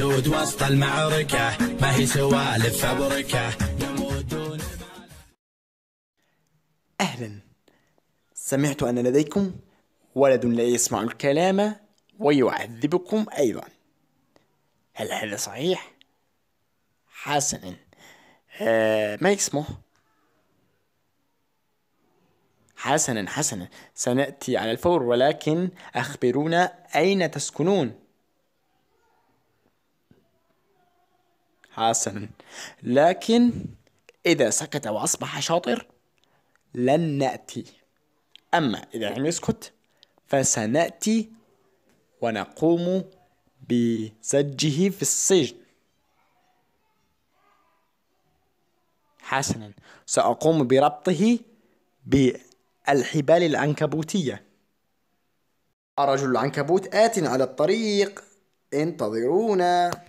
اسود وسط المعركه ما هي سوالف فبركه اهلا سمعت ان لديكم ولد لا يسمع الكلام ويعذبكم ايضا هل هذا صحيح حسنا آه ما اسمه حسنا حسنا سناتي على الفور ولكن اخبرونا اين تسكنون حسنا لكن إذا سكت وأصبح شاطر لن نأتي أما إذا لم يسكت فسنأتي ونقوم بزجه في السجن حسنا سأقوم بربطه بالحبال العنكبوتية الرجل العنكبوت آت على الطريق انتظرونا